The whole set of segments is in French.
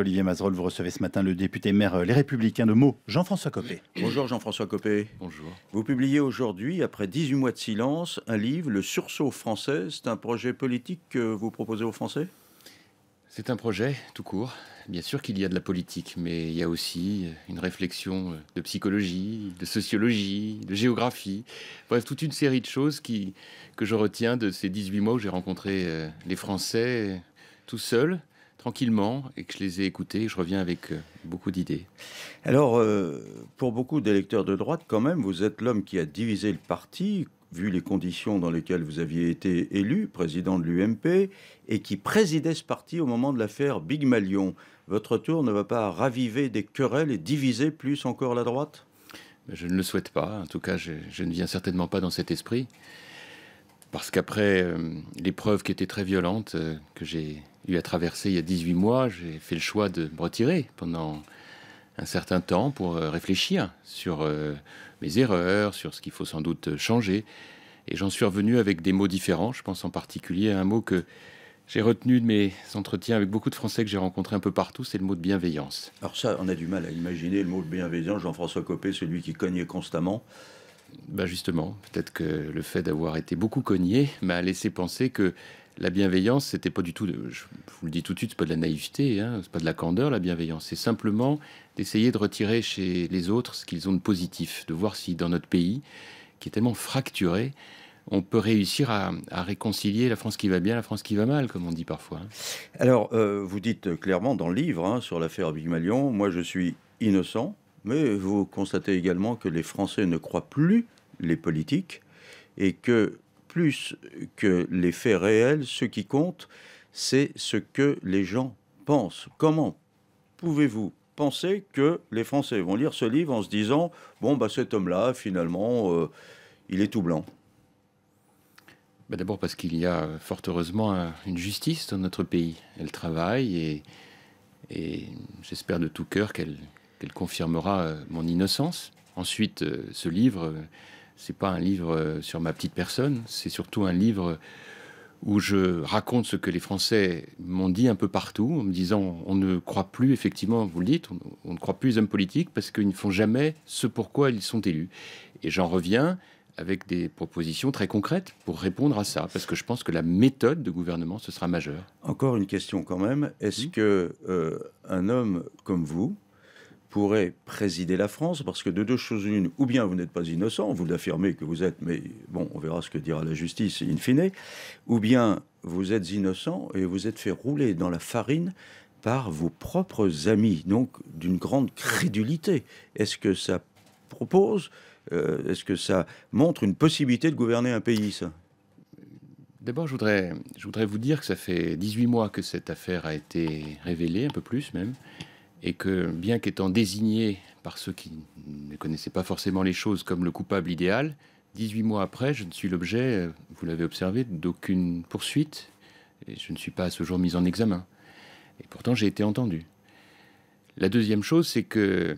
Olivier Mazerolle, vous recevez ce matin le député maire euh, Les Républicains de Meaux, Jean-François Copé. Bonjour Jean-François Copé. Bonjour. Vous publiez aujourd'hui, après 18 mois de silence, un livre, Le sursaut français. C'est un projet politique que vous proposez aux Français C'est un projet, tout court. Bien sûr qu'il y a de la politique, mais il y a aussi une réflexion de psychologie, de sociologie, de géographie. Bref, toute une série de choses qui, que je retiens de ces 18 mois où j'ai rencontré euh, les Français euh, tout seul tranquillement et que je les ai écoutés. Je reviens avec euh, beaucoup d'idées. Alors, euh, pour beaucoup d'électeurs de droite, quand même, vous êtes l'homme qui a divisé le parti, vu les conditions dans lesquelles vous aviez été élu président de l'UMP et qui présidait ce parti au moment de l'affaire Big Malion. Votre tour ne va pas raviver des querelles et diviser plus encore la droite ben, Je ne le souhaite pas. En tout cas, je, ne viens certainement pas dans cet esprit. Parce qu'après euh, l'épreuve qui était très violente, que j'ai eu à il y a 18 mois, j'ai fait le choix de me retirer pendant un certain temps pour euh, réfléchir sur euh, mes erreurs, sur ce qu'il faut sans doute changer. Et j'en suis revenu avec des mots différents. Je pense en particulier à un mot que j'ai retenu de mes entretiens avec beaucoup de Français que j'ai rencontrés un peu partout, c'est le mot de bienveillance. Alors ça, on a du mal à imaginer le mot de bienveillance. Jean-François Copé, celui qui cognait constamment. Ben justement, peut-être que le fait d'avoir été beaucoup cogné m'a laissé penser que la bienveillance, c'était pas du tout, de, je vous le dis tout de suite, c'est pas de la naïveté, hein, c'est pas de la candeur, la bienveillance. C'est simplement d'essayer de retirer chez les autres ce qu'ils ont de positif, de voir si dans notre pays, qui est tellement fracturé, on peut réussir à, réconcilier la France qui va bien, la France qui va mal, comme on dit parfois. Hein. Alors, euh, vous dites euh, clairement dans le livre hein, sur l'affaire Malion, moi je suis innocent, mais vous constatez également que les Français ne croient plus les politiques et que plus que les faits réels, ce qui compte, c'est ce que les gens pensent. Comment pouvez-vous penser que les Français vont lire ce livre en se disant bon bah cet homme-là finalement euh, il est tout blanc bah, D'abord parce qu'il y a fort heureusement une justice dans notre pays. Elle travaille et, j'espère de tout cœur qu'elle confirmera euh, mon innocence. Ensuite, euh, ce livre c'est pas un livre euh, sur ma petite personne, c'est surtout un livre où je raconte ce que les Français m'ont dit un peu partout, en me disant on ne croit plus, effectivement, vous le dites, on, ne croit plus les hommes politiques parce qu'ils ne font jamais ce pourquoi ils sont élus. Et j'en reviens avec des propositions très concrètes pour répondre à ça, parce que je pense que la méthode de gouvernement, ce sera majeur. Encore une question quand même, est-ce mmh. qu'un euh, homme comme vous, pourrait présider la France, parce que de deux choses une, ou bien vous n'êtes pas innocent, vous l'affirmez que vous êtes, mais bon, on verra ce que dira la justice in fine, ou bien vous êtes innocent et vous êtes fait rouler dans la farine par vos propres amis, donc d'une grande crédulité. Est-ce que ça propose, euh, est-ce que ça montre une possibilité de gouverner un pays, ça D'abord, je voudrais, je voudrais vous dire que ça fait 18 mois que cette affaire a été révélée, un peu plus même et que bien qu'étant désigné par ceux qui ne connaissaient pas forcément les choses comme le coupable idéal, 18 mois après, je ne suis l'objet, euh, vous l'avez observé, d'aucune poursuite, et je ne suis pas à ce jour mis en examen. Et pourtant, j'ai été entendu. La deuxième chose, c'est que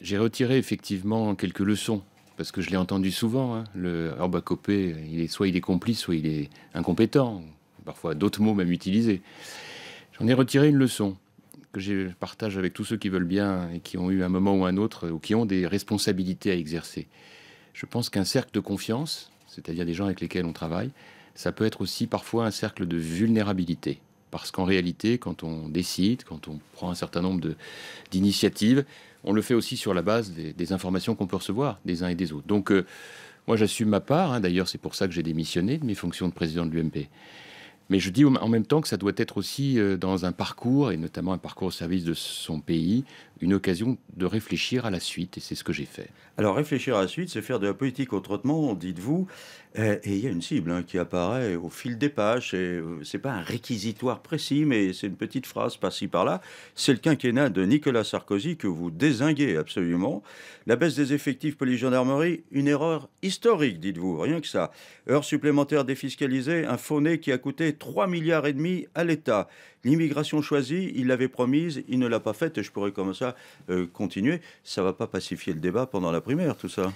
j'ai retiré effectivement quelques leçons, parce que je l'ai entendu souvent, hein, le Orbacopé, ah il est soit il est complice, soit il est incompétent, parfois d'autres mots même utilisés. J'en ai retiré une leçon que je partage avec tous ceux qui veulent bien et qui ont eu un moment ou un autre ou qui ont des responsabilités à exercer. Je pense qu'un cercle de confiance, c'est-à-dire des gens avec lesquels on travaille, ça peut être aussi parfois un cercle de vulnérabilité. Parce qu'en réalité, quand on décide, quand on prend un certain nombre d'initiatives, on le fait aussi sur la base des, informations qu'on peut recevoir des uns et des autres. Donc, euh, moi, j'assume ma part. Hein. D'ailleurs, c'est pour ça que j'ai démissionné de mes fonctions de président de l'UMP. Mais je dis en même temps que ça doit être aussi euh, dans un parcours, et notamment un parcours au service de son pays, une occasion de réfléchir à la suite, et c'est ce que j'ai fait. Alors réfléchir à la suite, c'est faire de la politique autrement, dites-vous, eh, et il y a une cible hein, qui apparaît au fil des pages, et euh, c'est pas un réquisitoire précis, mais c'est une petite phrase par-ci par-là, c'est le quinquennat de Nicolas Sarkozy que vous désinguez absolument. La baisse des effectifs polygendarmerie une erreur historique, dites-vous, rien que ça. Heures supplémentaires défiscalisées, un faux qui a coûté 3 milliards et demi à l'État. L'immigration choisie, il l'avait promise, il ne l'a pas faite. Et je pourrais comme ça euh, continuer. Ça va pas pacifier le débat pendant la primaire, tout ça.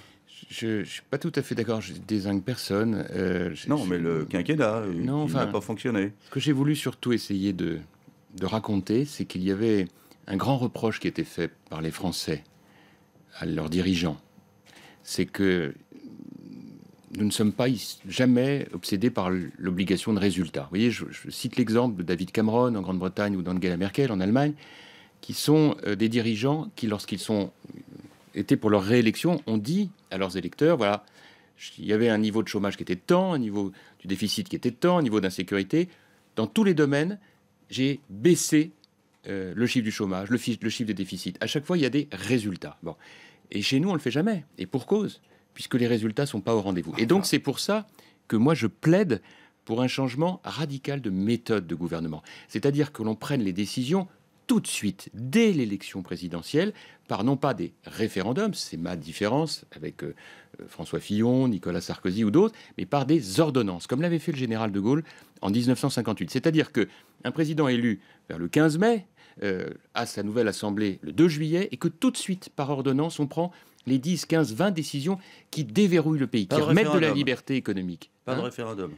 Je ne suis pas tout à fait d'accord, je désigne personne. Euh, non, mais le quinquennat, euh, n'a pas fonctionné. Ce que j'ai voulu surtout essayer de, de raconter, c'est qu'il y avait un grand reproche qui était fait par les Français à leurs dirigeants. C'est que nous ne sommes pas jamais obsédés par l'obligation de résultat. Vous voyez, je, cite l'exemple de David Cameron en Grande-Bretagne ou d'Angela Merkel en Allemagne, qui sont euh, des dirigeants qui, lorsqu'ils sont euh, étaient pour leur réélection, ont dit à leurs électeurs, voilà, il y avait un niveau de chômage qui était tant, un niveau du déficit qui était tant, un niveau d'insécurité. Dans tous les domaines, j'ai baissé euh, le chiffre du chômage, le, le, chiffre des déficits. À chaque fois, il y a des résultats. Bon. Et chez nous, on ne le fait jamais. Et pour cause puisque les résultats ne sont pas au rendez-vous. Et donc c'est pour ça que moi je plaide pour un changement radical de méthode de gouvernement. C'est-à-dire que l'on prenne les décisions tout de suite, dès l'élection présidentielle, par non pas des référendums, c'est ma différence avec euh, François Fillon, Nicolas Sarkozy ou d'autres, mais par des ordonnances, comme l'avait fait le général de Gaulle en 1958. C'est-à-dire que un président élu vers le 15 mai à euh, a sa nouvelle assemblée le 2 juillet et que tout de suite, par ordonnance, on prend les 10, 15, 20 décisions qui déverrouillent le pays, qui remettent de la liberté économique. Pas de hein. référendum.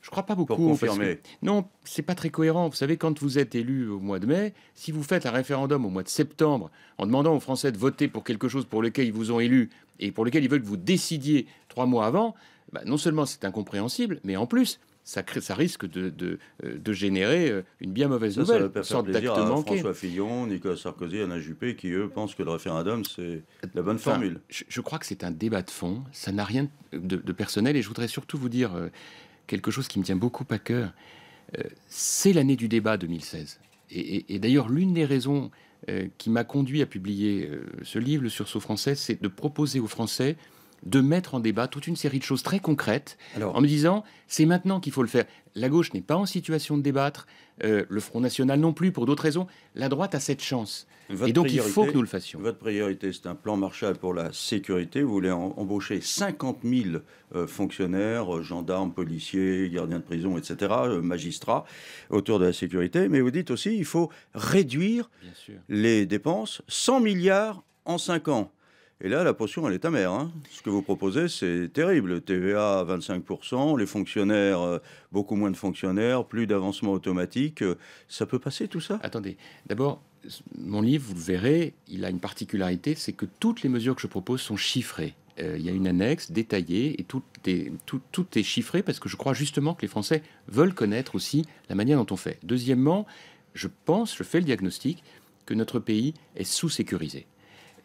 Je crois pas beaucoup. Pour confirmer. non, c'est pas très cohérent. Vous savez, quand vous êtes élu au mois de mai, si vous faites un référendum au mois de septembre en demandant aux Français de voter pour quelque chose pour lequel ils vous ont élu et pour lequel ils veulent que vous décidiez trois mois avant, bah, non seulement c'est incompréhensible, mais en plus, ça, crée, ça risque de, de, euh, générer euh, une bien mauvaise nouvelle. Ça, sorte François Fillon, Nicolas Sarkozy, Anna Juppé, qui eux pensent que le référendum, c'est la bonne formule. Je, crois que c'est un débat de fond, ça n'a rien de, personnel, et je voudrais surtout vous dire euh, quelque chose qui me tient beaucoup à cœur. C'est l'année du débat 2016. Et, et d'ailleurs, l'une des raisons qui m'a conduit à publier ce livre, Le sursaut français, c'est de proposer aux Français de mettre en débat toute une série de choses très concrètes en me disant c'est maintenant qu'il faut le faire. La gauche n'est pas en situation de débattre, euh, le Front National non plus pour d'autres raisons. La droite a cette chance. Et donc il faut que nous le fassions. Votre priorité, c'est un plan Marshall pour la sécurité. Vous voulez embaucher 50 000 euh, fonctionnaires, euh, gendarmes, policiers, gardiens de prison, etc., magistrats autour de la sécurité. Mais vous dites aussi il faut réduire les dépenses, 100 milliards en 5 ans. Et là, la potion, elle est amère. Hein. Ce que vous proposez, c'est terrible. TVA à 25%, les fonctionnaires, euh, beaucoup moins de fonctionnaires, plus d'avancement automatique. Euh, ça peut passer tout ça Attendez, d'abord, mon livre, vous le verrez, il a une particularité, c'est que toutes les mesures que je propose sont chiffrées. Euh, il y a une annexe détaillée et tout est, tout, tout est chiffré parce que je crois justement que les Français veulent connaître aussi la manière dont on fait. Deuxièmement, je pense, je fais le diagnostic, que notre pays est sous-sécurisé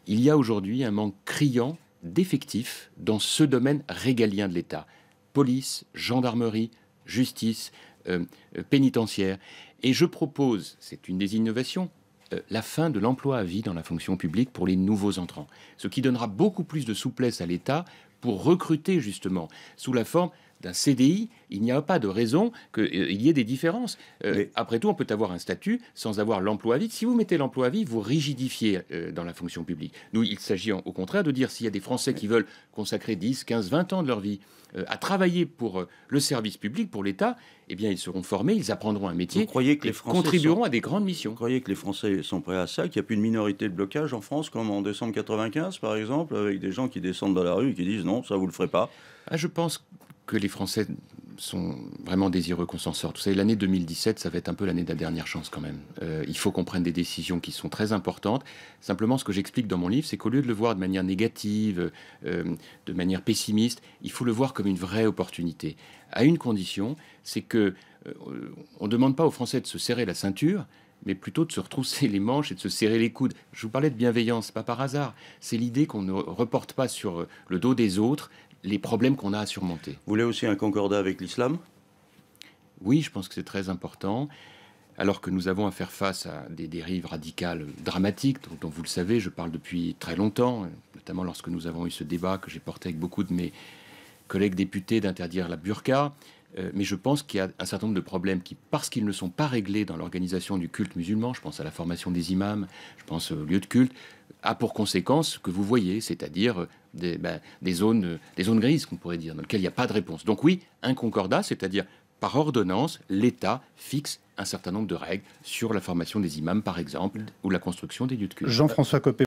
il y a aujourd'hui un manque criant d'effectifs dans ce domaine régalien de l'État. Police, gendarmerie, justice, euh, euh, pénitentiaire. Et je propose, c'est une des innovations, euh, la fin de l'emploi à vie dans la fonction publique pour les nouveaux entrants. Ce qui donnera beaucoup plus de souplesse à l'État pour recruter justement sous la forme d'un CDI, il n'y a pas de raison qu'il euh, y ait des différences. Euh, après tout, on peut avoir un statut sans avoir l'emploi à vie. Si vous mettez l'emploi à vie, vous rigidifiez euh, dans la fonction publique. Nous, il s'agit au contraire de dire s'il y a des Français qui veulent consacrer 10, 15, 20 ans de leur vie à travailler pour le service public, pour l'État, eh bien, ils seront formés, ils apprendront un métier, croyez que les Français contribueront à des grandes missions. Vous croyez que les Français sont prêts à ça, qu'il n'y a plus une minorité de blocage en France, comme en décembre 95, par exemple, avec des gens qui descendent dans la rue et qui disent non, ça, vous le ferez pas ah, Je pense que les Français sont vraiment désireux qu'on s'en sorte. Vous savez, l'année 2017, ça va être un peu l'année de la dernière chance quand même. Euh, il faut qu'on prenne des décisions qui sont très importantes. Simplement, ce que j'explique dans mon livre, c'est qu'au lieu de le voir de manière négative, euh, de manière pessimiste, il faut le voir comme une vraie opportunité. À une condition, c'est que euh, on ne demande pas aux Français de se serrer la ceinture, mais plutôt de se retrousser les manches et de se serrer les coudes. Je vous parlais de bienveillance, pas par hasard. C'est l'idée qu'on ne reporte pas sur le dos des autres les problèmes qu'on a à surmonter. Vous voulez aussi un concordat avec l'islam Oui, je pense que c'est très important. Alors que nous avons à faire face à des dérives radicales dramatiques, dont, vous le savez, je parle depuis très longtemps, notamment lorsque nous avons eu ce débat que j'ai porté avec beaucoup de mes collègues députés d'interdire la burqa. Euh, mais je pense qu'il y a un certain nombre de problèmes qui, parce qu'ils ne sont pas réglés dans l'organisation du culte musulman, je pense à la formation des imams, je pense aux lieux de culte, a pour conséquence que vous voyez, c'est-à-dire euh, ben, des, zones, euh, des zones grises, qu'on pourrait dire, dans lesquelles il n'y a pas de réponse. Donc oui, un concordat, c'est-à-dire par ordonnance, l'État fixe un certain nombre de règles sur la formation des imams, par exemple, mm. ou la construction des lieux de culte. Jean-François Copé.